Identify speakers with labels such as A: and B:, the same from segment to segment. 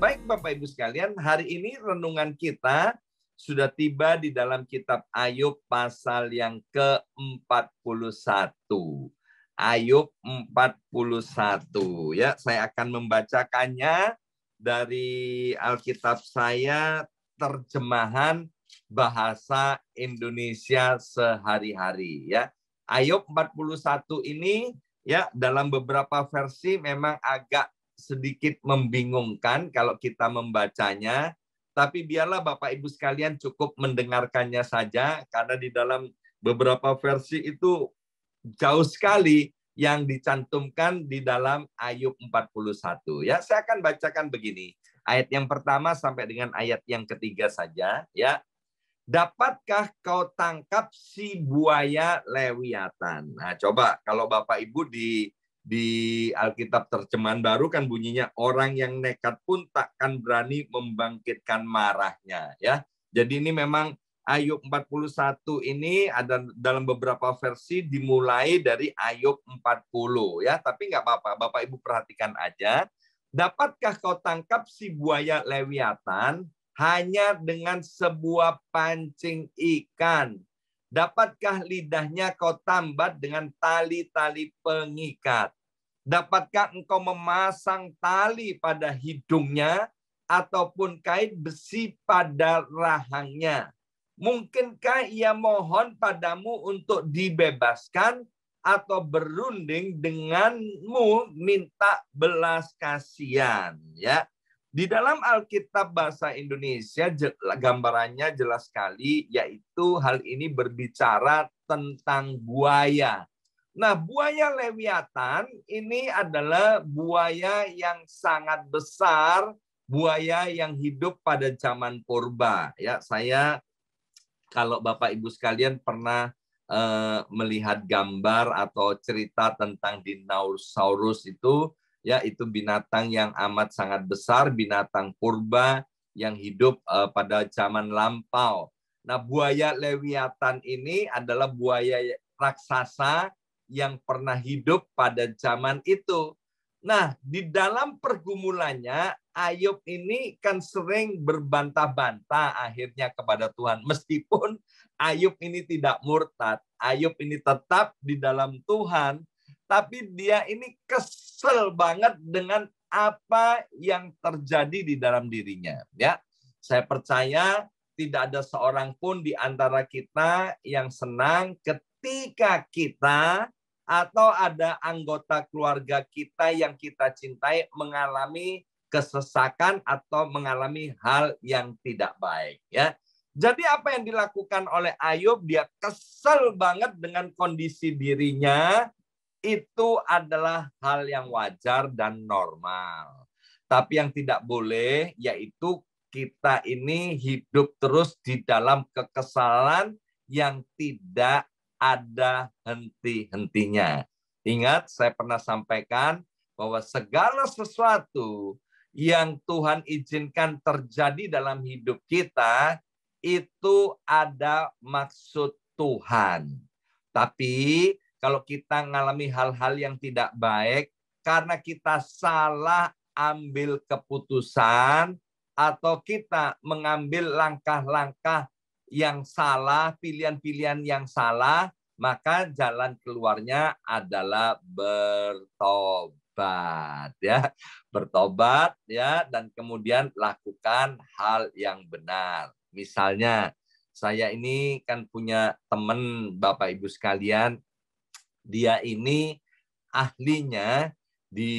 A: Baik Bapak Ibu sekalian, hari ini renungan kita sudah tiba di dalam kitab Ayub pasal yang ke-41. Ayub 41 ya, saya akan membacakannya dari Alkitab saya terjemahan bahasa Indonesia sehari-hari ya. Ayub 41 ini ya dalam beberapa versi memang agak sedikit membingungkan kalau kita membacanya, tapi biarlah Bapak Ibu sekalian cukup mendengarkannya saja karena di dalam beberapa versi itu jauh sekali yang dicantumkan di dalam Ayub 41 ya. Saya akan bacakan begini. Ayat yang pertama sampai dengan ayat yang ketiga saja ya. Dapatkah kau tangkap si buaya Lewiatan? Nah, coba kalau Bapak Ibu di di Alkitab terjemahan baru kan bunyinya orang yang nekat pun takkan berani membangkitkan marahnya ya. Jadi ini memang Ayub 41 ini ada dalam beberapa versi dimulai dari Ayub 40 ya, tapi nggak apa-apa, Bapak Ibu perhatikan aja. Dapatkah kau tangkap si buaya Lewiatan hanya dengan sebuah pancing ikan? Dapatkah lidahnya kau tambat dengan tali-tali pengikat? Dapatkah engkau memasang tali pada hidungnya ataupun kait besi pada rahangnya? Mungkinkah ia mohon padamu untuk dibebaskan atau berunding denganmu minta belas kasihan? Ya, di dalam Alkitab bahasa Indonesia gambarannya jelas sekali yaitu hal ini berbicara tentang buaya. Nah, buaya Lewiatan ini adalah buaya yang sangat besar, buaya yang hidup pada zaman purba ya. Saya kalau Bapak Ibu sekalian pernah eh, melihat gambar atau cerita tentang dinosaurus itu ya itu binatang yang amat sangat besar, binatang purba yang hidup uh, pada zaman lampau. Nah, buaya Lewiatan ini adalah buaya raksasa yang pernah hidup pada zaman itu. Nah, di dalam pergumulannya Ayub ini kan sering berbantah-bantah akhirnya kepada Tuhan. Meskipun Ayub ini tidak murtad, Ayub ini tetap di dalam Tuhan, tapi dia ini kesel banget dengan apa yang terjadi di dalam dirinya ya saya percaya tidak ada seorang pun di antara kita yang senang ketika kita atau ada anggota keluarga kita yang kita cintai mengalami kesesakan atau mengalami hal yang tidak baik ya jadi apa yang dilakukan oleh Ayub dia kesel banget dengan kondisi dirinya itu adalah hal yang wajar dan normal. Tapi yang tidak boleh yaitu kita ini hidup terus di dalam kekesalan yang tidak ada henti-hentinya. Ingat, saya pernah sampaikan bahwa segala sesuatu yang Tuhan izinkan terjadi dalam hidup kita itu ada maksud Tuhan. Tapi kalau kita mengalami hal-hal yang tidak baik karena kita salah ambil keputusan atau kita mengambil langkah-langkah yang salah, pilihan-pilihan yang salah, maka jalan keluarnya adalah bertobat ya. Bertobat ya dan kemudian lakukan hal yang benar. Misalnya saya ini kan punya teman Bapak Ibu sekalian dia ini ahlinya di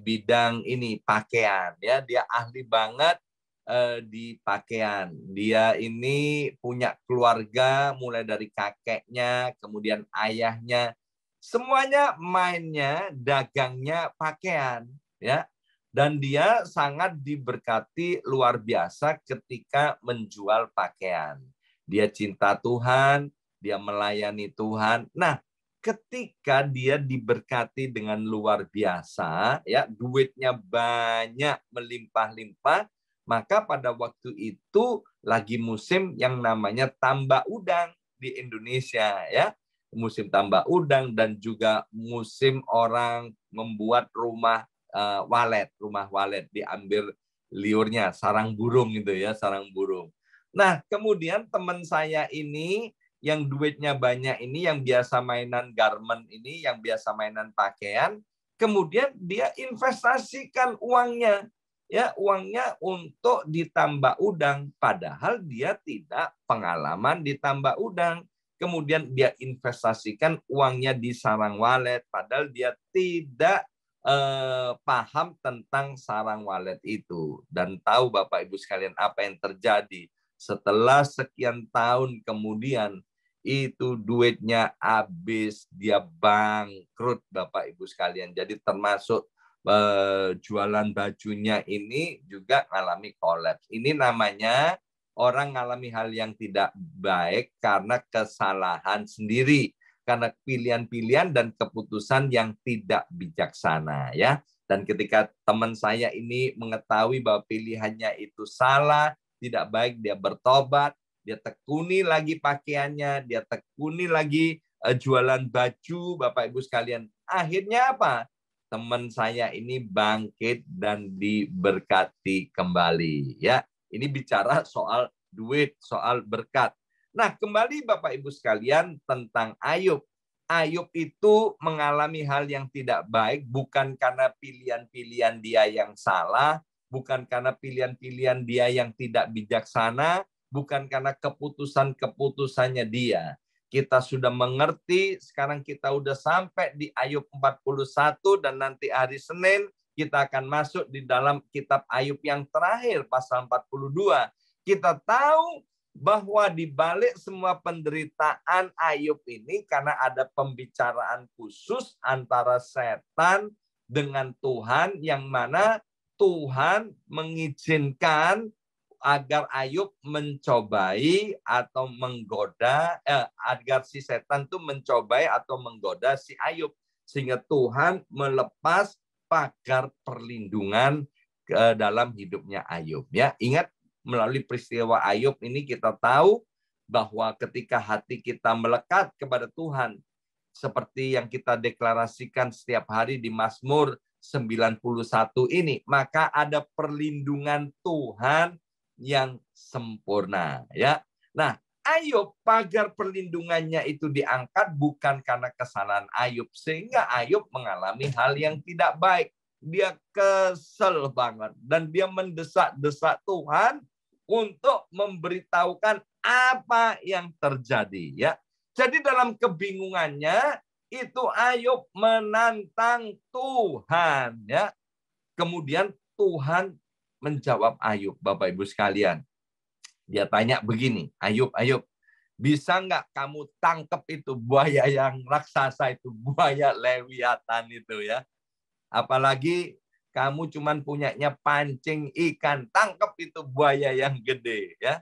A: bidang ini pakaian ya dia ahli banget eh, di pakaian dia ini punya keluarga mulai dari kakeknya kemudian ayahnya semuanya mainnya dagangnya pakaian ya dan dia sangat diberkati luar biasa ketika menjual pakaian dia cinta Tuhan dia melayani Tuhan. Nah, ketika dia diberkati dengan luar biasa, ya duitnya banyak melimpah-limpah, maka pada waktu itu lagi musim yang namanya tambah udang di Indonesia, ya musim tambah udang dan juga musim orang membuat rumah uh, walet, rumah walet diambil liurnya, sarang burung gitu ya, sarang burung. Nah, kemudian teman saya ini yang duitnya banyak ini, yang biasa mainan garment ini, yang biasa mainan pakaian, kemudian dia investasikan uangnya, ya uangnya untuk ditambah udang, padahal dia tidak pengalaman ditambah udang. Kemudian dia investasikan uangnya di sarang walet, padahal dia tidak eh, paham tentang sarang walet itu dan tahu Bapak Ibu sekalian apa yang terjadi setelah sekian tahun kemudian itu duitnya habis, dia bangkrut Bapak Ibu sekalian. Jadi termasuk eh, jualan bajunya ini juga mengalami kolaps. Ini namanya orang mengalami hal yang tidak baik karena kesalahan sendiri, karena pilihan-pilihan dan keputusan yang tidak bijaksana ya. Dan ketika teman saya ini mengetahui bahwa pilihannya itu salah, tidak baik, dia bertobat, dia tekuni lagi pakaiannya, dia tekuni lagi eh, jualan baju, Bapak Ibu sekalian. Akhirnya apa? Teman saya ini bangkit dan diberkati kembali, ya. Ini bicara soal duit, soal berkat. Nah, kembali Bapak Ibu sekalian tentang Ayub. Ayub itu mengalami hal yang tidak baik bukan karena pilihan-pilihan dia yang salah, bukan karena pilihan-pilihan dia yang tidak bijaksana, bukan karena keputusan-keputusannya dia. Kita sudah mengerti, sekarang kita sudah sampai di Ayub 41 dan nanti hari Senin kita akan masuk di dalam kitab Ayub yang terakhir pasal 42. Kita tahu bahwa di balik semua penderitaan Ayub ini karena ada pembicaraan khusus antara setan dengan Tuhan yang mana Tuhan mengizinkan agar Ayub mencobai atau menggoda eh, agar si setan tuh mencobai atau menggoda si Ayub sehingga Tuhan melepas pagar perlindungan ke dalam hidupnya Ayub ya ingat melalui peristiwa Ayub ini kita tahu bahwa ketika hati kita melekat kepada Tuhan seperti yang kita deklarasikan setiap hari di Mazmur 91 ini maka ada perlindungan Tuhan yang sempurna ya. Nah, Ayub pagar perlindungannya itu diangkat bukan karena kesalahan Ayub sehingga Ayub mengalami hal yang tidak baik. Dia kesel banget dan dia mendesak-desak Tuhan untuk memberitahukan apa yang terjadi ya. Jadi dalam kebingungannya itu Ayub menantang Tuhan ya. Kemudian Tuhan menjawab Ayub, Bapak Ibu sekalian. Dia tanya begini, Ayub, Ayub, bisa nggak kamu tangkap itu buaya yang raksasa itu, buaya lewiatan itu ya. Apalagi kamu cuman punyanya pancing ikan, tangkap itu buaya yang gede ya.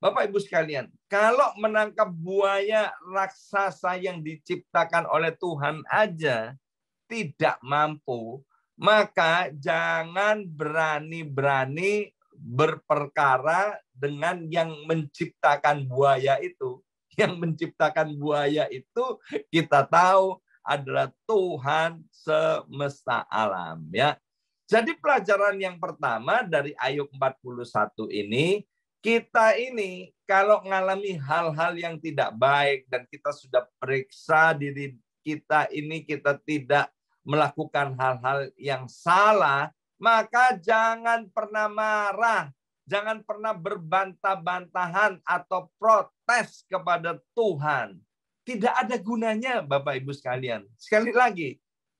A: Bapak Ibu sekalian, kalau menangkap buaya raksasa yang diciptakan oleh Tuhan aja tidak mampu, maka jangan berani-berani berperkara dengan yang menciptakan buaya itu. Yang menciptakan buaya itu kita tahu adalah Tuhan semesta alam ya. Jadi pelajaran yang pertama dari Ayub 41 ini kita ini kalau mengalami hal-hal yang tidak baik dan kita sudah periksa diri kita ini kita tidak melakukan hal-hal yang salah, maka jangan pernah marah, jangan pernah berbantah-bantahan atau protes kepada Tuhan. Tidak ada gunanya, Bapak Ibu sekalian. Sekali lagi,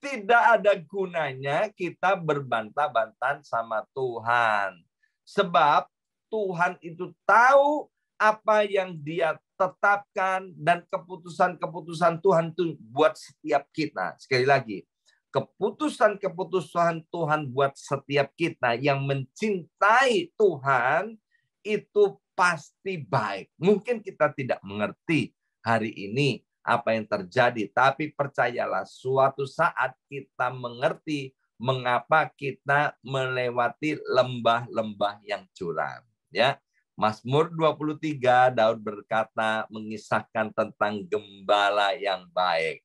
A: tidak ada gunanya kita berbantah-bantahan sama Tuhan. Sebab Tuhan itu tahu apa yang dia tetapkan dan keputusan-keputusan Tuhan itu buat setiap kita. Sekali lagi, keputusan-keputusan Tuhan buat setiap kita yang mencintai Tuhan itu pasti baik. Mungkin kita tidak mengerti hari ini apa yang terjadi, tapi percayalah suatu saat kita mengerti mengapa kita melewati lembah-lembah yang curam, ya. Mazmur 23 Daud berkata mengisahkan tentang gembala yang baik.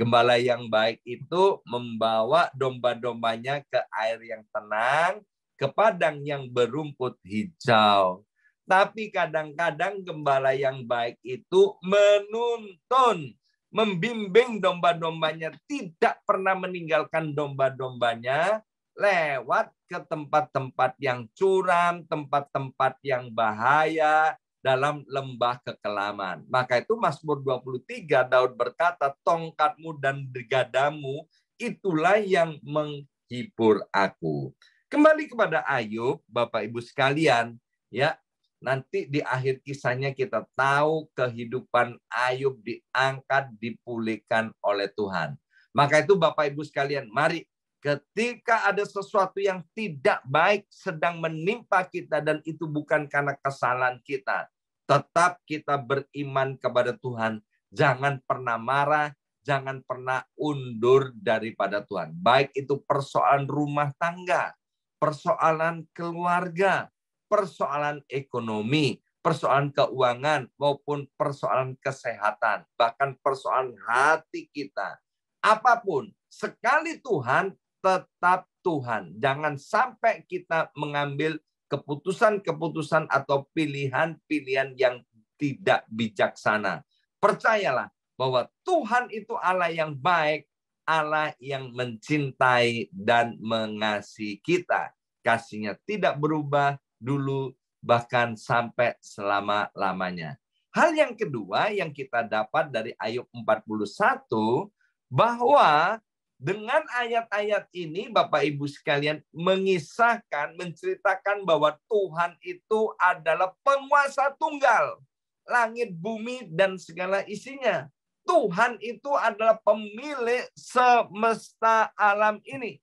A: Gembala yang baik itu membawa domba-dombanya ke air yang tenang, ke padang yang berumput hijau. Tapi kadang-kadang gembala yang baik itu menuntun, membimbing domba-dombanya, tidak pernah meninggalkan domba-dombanya, lewat ke tempat-tempat yang curam, tempat-tempat yang bahaya, dalam lembah kekelaman. Maka itu Mazmur 23 Daud berkata, tongkatmu dan degadamu itulah yang menghibur aku. Kembali kepada Ayub, Bapak Ibu sekalian, ya. Nanti di akhir kisahnya kita tahu kehidupan Ayub diangkat, dipulihkan oleh Tuhan. Maka itu Bapak Ibu sekalian, mari Ketika ada sesuatu yang tidak baik sedang menimpa kita dan itu bukan karena kesalahan kita, tetap kita beriman kepada Tuhan. Jangan pernah marah, jangan pernah undur daripada Tuhan. Baik itu persoalan rumah tangga, persoalan keluarga, persoalan ekonomi, persoalan keuangan maupun persoalan kesehatan, bahkan persoalan hati kita. Apapun, sekali Tuhan tetap Tuhan. Jangan sampai kita mengambil keputusan-keputusan atau pilihan-pilihan yang tidak bijaksana. Percayalah bahwa Tuhan itu Allah yang baik, Allah yang mencintai dan mengasihi kita. Kasihnya tidak berubah dulu bahkan sampai selama-lamanya. Hal yang kedua yang kita dapat dari Ayub 41 bahwa dengan ayat-ayat ini Bapak Ibu sekalian mengisahkan, menceritakan bahwa Tuhan itu adalah penguasa tunggal. Langit, bumi, dan segala isinya. Tuhan itu adalah pemilik semesta alam ini.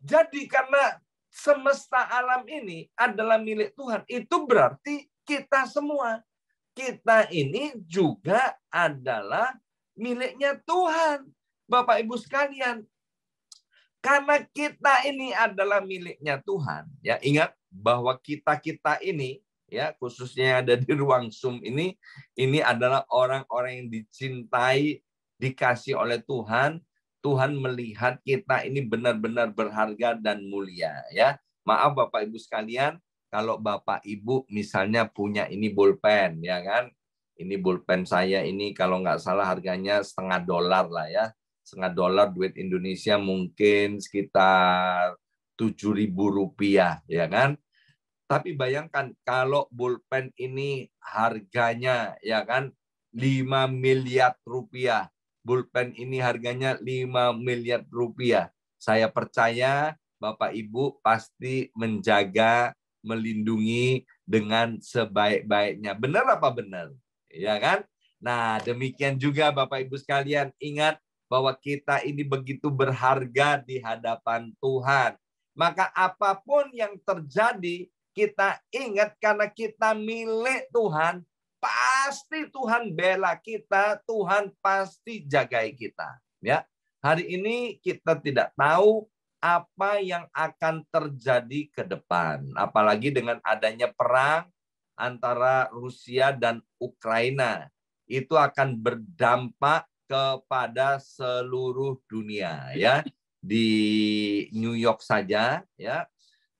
A: Jadi karena semesta alam ini adalah milik Tuhan, itu berarti kita semua. Kita ini juga adalah miliknya Tuhan Bapak Ibu sekalian, karena kita ini adalah miliknya Tuhan. Ya, ingat bahwa kita-kita ini ya khususnya yang ada di ruang Zoom ini ini adalah orang-orang yang dicintai, dikasih oleh Tuhan. Tuhan melihat kita ini benar-benar berharga dan mulia ya. Maaf Bapak Ibu sekalian, kalau Bapak Ibu misalnya punya ini bullpen ya kan. Ini bullpen saya ini kalau nggak salah harganya setengah dolar lah ya setengah dolar duit Indonesia mungkin sekitar tujuh ribu rupiah ya kan tapi bayangkan kalau bullpen ini harganya ya kan lima miliar rupiah Bullpen ini harganya lima miliar rupiah saya percaya Bapak Ibu pasti menjaga melindungi dengan sebaik-baiknya benar apa benar ya kan nah demikian juga Bapak Ibu sekalian ingat bahwa kita ini begitu berharga di hadapan Tuhan. Maka apapun yang terjadi, kita ingat karena kita milik Tuhan, pasti Tuhan bela kita, Tuhan pasti jagai kita, ya. Hari ini kita tidak tahu apa yang akan terjadi ke depan, apalagi dengan adanya perang antara Rusia dan Ukraina. Itu akan berdampak kepada seluruh dunia ya di New York saja ya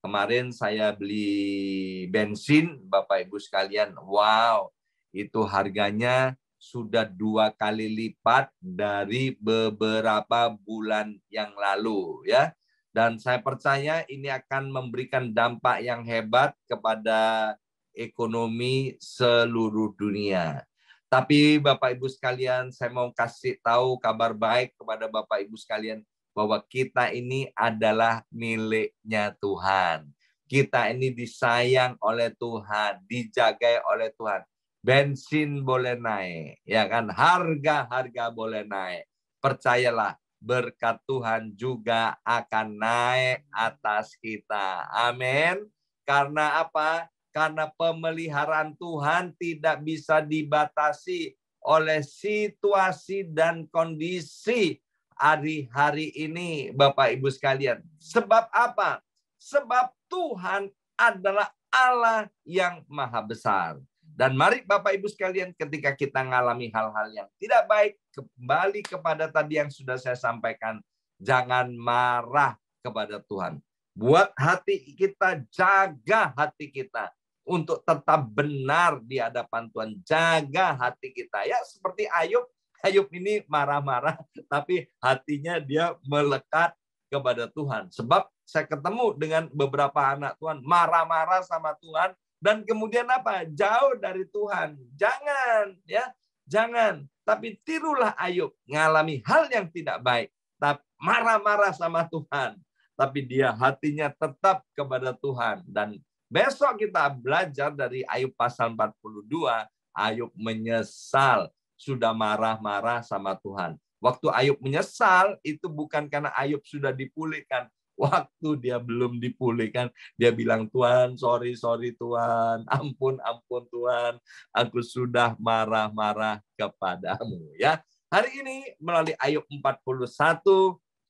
A: kemarin saya beli bensin Bapak Ibu sekalian wow itu harganya sudah dua kali lipat dari beberapa bulan yang lalu ya dan saya percaya ini akan memberikan dampak yang hebat kepada ekonomi seluruh dunia tapi Bapak Ibu sekalian, saya mau kasih tahu kabar baik kepada Bapak Ibu sekalian bahwa kita ini adalah miliknya Tuhan. Kita ini disayang oleh Tuhan, dijaga oleh Tuhan. Bensin boleh naik, ya kan? Harga-harga boleh naik. Percayalah, berkat Tuhan juga akan naik atas kita. Amin. Karena apa? karena pemeliharaan Tuhan tidak bisa dibatasi oleh situasi dan kondisi hari-hari ini Bapak Ibu sekalian. Sebab apa? Sebab Tuhan adalah Allah yang maha besar. Dan mari Bapak Ibu sekalian ketika kita mengalami hal-hal yang tidak baik, kembali kepada tadi yang sudah saya sampaikan. Jangan marah kepada Tuhan. Buat hati kita, jaga hati kita untuk tetap benar di hadapan Tuhan. Jaga hati kita ya seperti Ayub. Ayub ini marah-marah tapi hatinya dia melekat kepada Tuhan. Sebab saya ketemu dengan beberapa anak Tuhan marah-marah sama Tuhan dan kemudian apa? Jauh dari Tuhan. Jangan ya, jangan. Tapi tirulah Ayub ngalami hal yang tidak baik, tapi marah-marah sama Tuhan, tapi dia hatinya tetap kepada Tuhan dan Besok kita belajar dari Ayub pasal 42, Ayub menyesal sudah marah-marah sama Tuhan. Waktu Ayub menyesal itu bukan karena Ayub sudah dipulihkan, waktu dia belum dipulihkan, dia bilang, Tuhan, sorry, sorry Tuhan, ampun, ampun Tuhan, aku sudah marah-marah kepadamu. ya Hari ini melalui Ayub 41,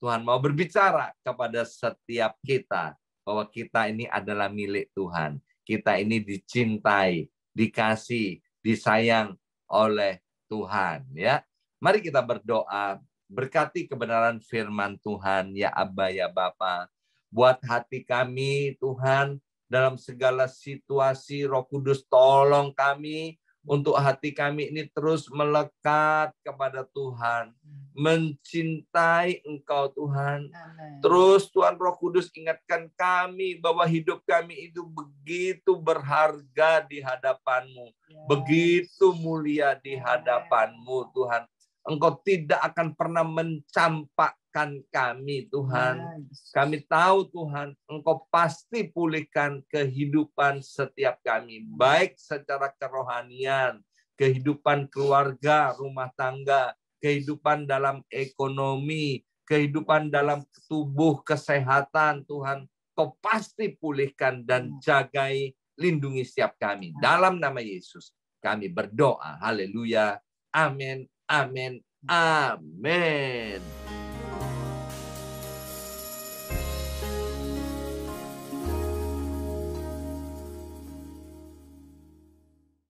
A: Tuhan mau berbicara kepada setiap kita bahwa kita ini adalah milik Tuhan. Kita ini dicintai, dikasih, disayang oleh Tuhan, ya. Mari kita berdoa, berkati kebenaran firman Tuhan, ya Abah, ya Bapa. Buat hati kami, Tuhan, dalam segala situasi, Roh Kudus tolong kami untuk hati kami ini terus melekat kepada Tuhan, hmm. mencintai Engkau Tuhan. Terus Tuhan Roh Kudus ingatkan kami bahwa hidup kami itu begitu berharga di hadapan-Mu, begitu mulia di hadapan-Mu Tuhan. Engkau tidak akan pernah mencampak kuatkan kami Tuhan. Kami tahu Tuhan, Engkau pasti pulihkan kehidupan setiap kami, baik secara kerohanian, kehidupan keluarga, rumah tangga, kehidupan dalam ekonomi, kehidupan dalam tubuh, kesehatan Tuhan. Kau pasti pulihkan dan jagai, lindungi setiap kami. Dalam nama Yesus kami berdoa. Haleluya. Amin. Amin. Amin.